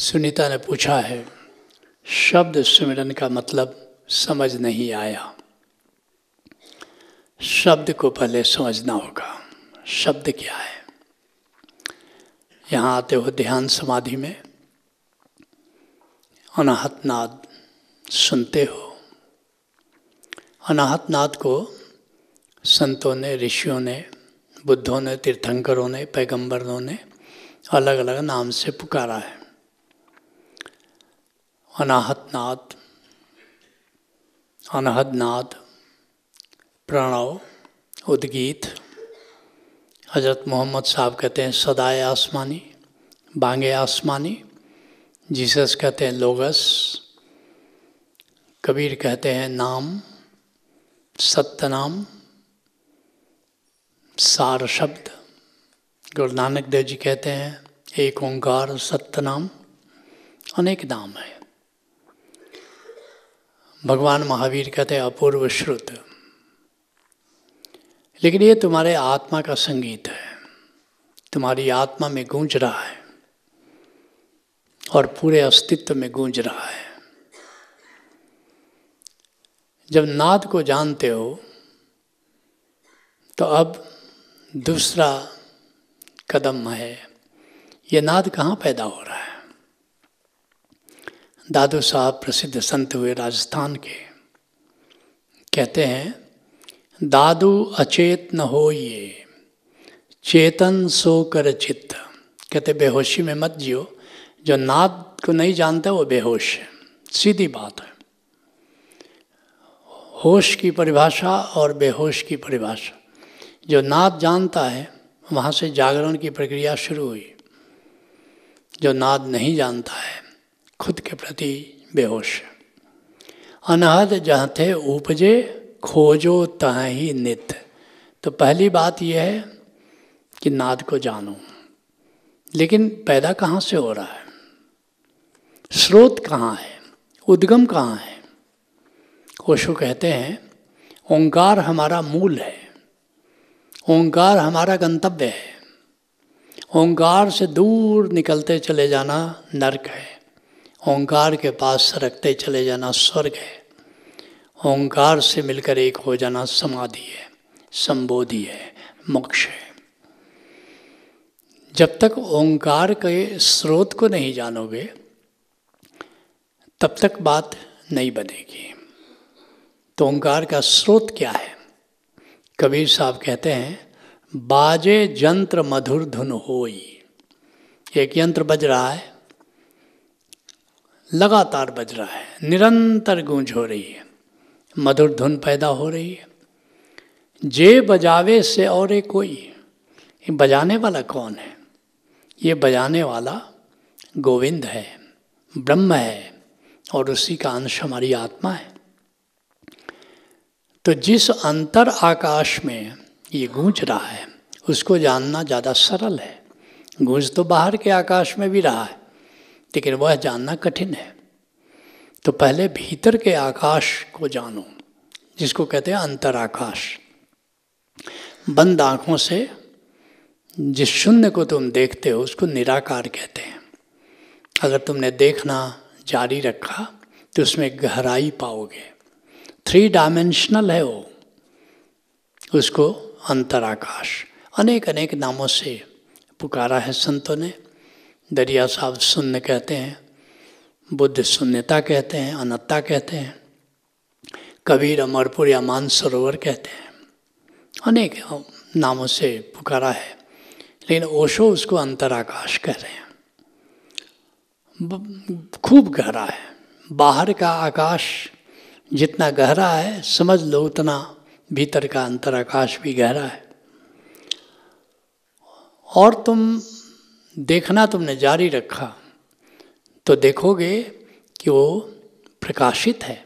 सुनीता ने पूछा है शब्द सुमिरन का मतलब समझ नहीं आया शब्द को पहले समझना होगा शब्द क्या है यहाँ आते हो ध्यान समाधि में अनाहत नाद सुनते हो अनाहत नाद को संतों ने ऋषियों ने बुद्धों ने तीर्थंकरों ने पैगंबरों ने अलग अलग नाम से पुकारा है अनाहत नाथ अनहद नाथ प्रणव उद्गीत हजरत मोहम्मद साहब कहते हैं सदाए आसमानी बांगे आसमानी जीसस कहते हैं लोगस कबीर कहते हैं नाम सत्यनाम सार शब्द गुरु नानक देव जी कहते हैं एक ओंकार सत्यनाम अनेक नाम है भगवान महावीर कहते हैं अपूर्व श्रुत लेकिन ये तुम्हारे आत्मा का संगीत है तुम्हारी आत्मा में गूंज रहा है और पूरे अस्तित्व में गूंज रहा है जब नाद को जानते हो तो अब दूसरा कदम है ये नाद कहाँ पैदा हो रहा है दादू साहब प्रसिद्ध संत हुए राजस्थान के कहते हैं दादू अचेत न हो ये चेतन सो कर चित्त कहते बेहोशी में मत जियो जो नाद को नहीं जानता वो बेहोश है सीधी बात है होश की परिभाषा और बेहोश की परिभाषा जो नाद जानता है वहाँ से जागरण की प्रक्रिया शुरू हुई जो नाद नहीं जानता है खुद के प्रति बेहोश अनहद जहाँ थे उपजे खोजो तहाँ ही नित तो पहली बात यह है कि नाद को जानो लेकिन पैदा कहाँ से हो रहा है स्रोत कहाँ है उद्गम कहाँ है ओशो कहते हैं ओंकार हमारा मूल है ओंकार हमारा गंतव्य है ओंकार से दूर निकलते चले जाना नर्क है ओंकार के पास सरकते चले जाना स्वर्ग है ओंकार से मिलकर एक हो जाना समाधि है संबोधि है मोक्ष है जब तक ओंकार के स्रोत को नहीं जानोगे तब तक बात नहीं बनेगी तो ओंकार का स्रोत क्या है कबीर साहब कहते हैं बाजे यंत्र मधुर धुन होई एक यंत्र बज रहा है लगातार बज रहा है निरंतर गूंज हो रही है मधुर धुन पैदा हो रही है जे बजावे से और एक कोई ये बजाने वाला कौन है ये बजाने वाला गोविंद है ब्रह्म है और उसी का अंश हमारी आत्मा है तो जिस अंतर आकाश में ये गूंज रहा है उसको जानना ज़्यादा सरल है गूंज तो बाहर के आकाश में भी रहा है लेकिन वह जानना कठिन है तो पहले भीतर के आकाश को जानो जिसको कहते हैं अंतर आकाश बंद आँखों से जिस शून्य को तुम देखते हो उसको निराकार कहते हैं अगर तुमने देखना जारी रखा तो उसमें गहराई पाओगे थ्री डायमेंशनल है वो उसको अंतराकाश अनेक अनेक नामों से पुकारा है संतों ने दरिया साहब शून्य कहते हैं बुद्ध शून्यता कहते हैं अनत्ता कहते हैं कबीर अमरपुर या मानसरोवर कहते हैं अनेक नामों से पुकारा है लेकिन ओशो उसको अंतराकाश कह रहे हैं खूब गहरा है बाहर का आकाश जितना गहरा है समझ लो उतना भीतर का अंतराकाश भी गहरा है और तुम देखना तुमने जारी रखा तो देखोगे कि वो प्रकाशित है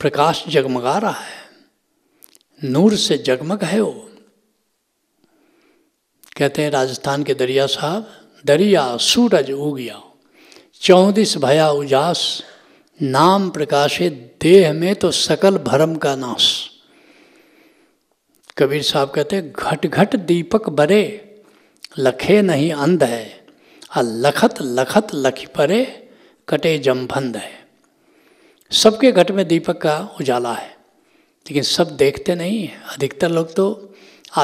प्रकाश जगमगा रहा है नूर से जगमग है वो कहते हैं राजस्थान के दरिया साहब दरिया सूरज उगिया चौदिस भया उजास नाम प्रकाशित देह में तो सकल भरम का नाश कबीर साहब कहते घट घट दीपक बरे लखे नहीं अंध है आ लखत लखत लख परे कटे जमफंद है सबके घट में दीपक का उजाला है लेकिन सब देखते नहीं हैं अधिकतर लोग तो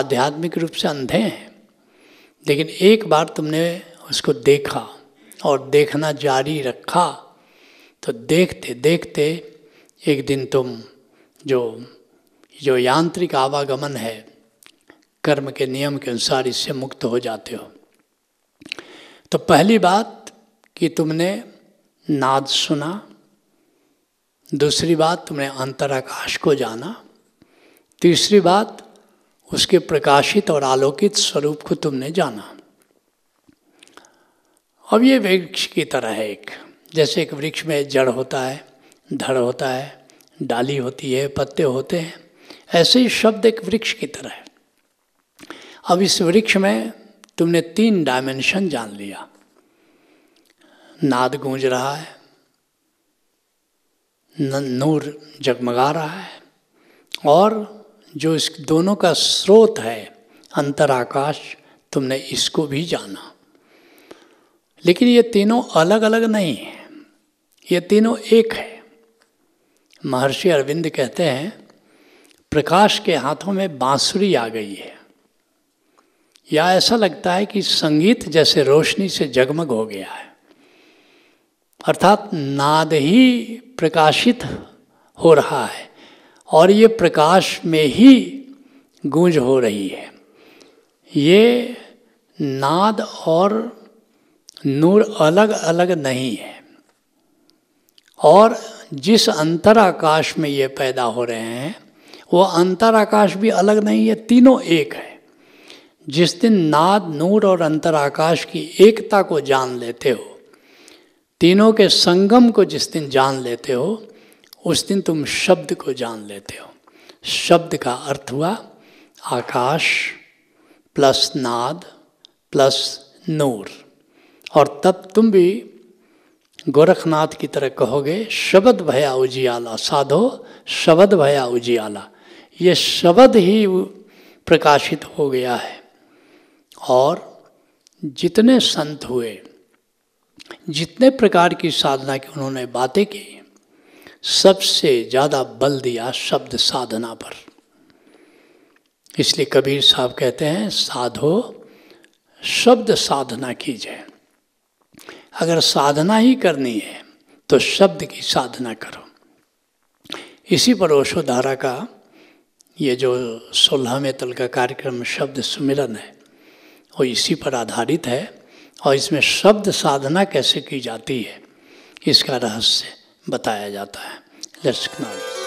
आध्यात्मिक रूप से अंधे हैं लेकिन एक बार तुमने उसको देखा और देखना जारी रखा तो देखते देखते एक दिन तुम जो जो यांत्रिक आवागमन है कर्म के नियम के अनुसार इससे मुक्त हो जाते हो तो पहली बात कि तुमने नाद सुना दूसरी बात तुमने अंतराकाश को जाना तीसरी बात उसके प्रकाशित और आलोकित स्वरूप को तुमने जाना अब ये वृक्ष की तरह है एक जैसे एक वृक्ष में जड़ होता है धड़ होता है डाली होती है पत्ते होते हैं ऐसे ही शब्द एक वृक्ष की तरह है अब इस वृक्ष में तुमने तीन डायमेंशन जान लिया नाद गूंज रहा है नूर जगमगा रहा है और जो इस दोनों का स्रोत है अंतराकाश तुमने इसको भी जाना लेकिन ये तीनों अलग अलग नहीं है ये तीनों एक है महर्षि अरविंद कहते हैं प्रकाश के हाथों में बांसुरी आ गई है या ऐसा लगता है कि संगीत जैसे रोशनी से जगमग हो गया है अर्थात नाद ही प्रकाशित हो रहा है और ये प्रकाश में ही गूंज हो रही है ये नाद और नूर अलग अलग नहीं है और जिस अंतर आकाश में ये पैदा हो रहे हैं वह अंतराकाश भी अलग नहीं है तीनों एक है जिस दिन नाद नूर और अंतराकाश की एकता को जान लेते हो तीनों के संगम को जिस दिन जान लेते हो उस दिन तुम शब्द को जान लेते हो शब्द का अर्थ हुआ आकाश प्लस नाद प्लस नूर और तब तुम भी गोरखनाथ की तरह कहोगे शब्द भया उजियाला साधो शब्द भया उजियाला ये शब्द ही प्रकाशित हो गया है और जितने संत हुए जितने प्रकार की साधना की उन्होंने बातें की सबसे ज़्यादा बल दिया शब्द साधना पर इसलिए कबीर साहब कहते हैं साधो शब्द साधना कीजिए अगर साधना ही करनी है तो शब्द की साधना करो इसी पर ओशोधारा का ये जो सोलहवें तल का कार्यक्रम शब्द सम्मेलन है वो इसी पर आधारित है और इसमें शब्द साधना कैसे की जाती है इसका रहस्य बताया जाता है लेट्स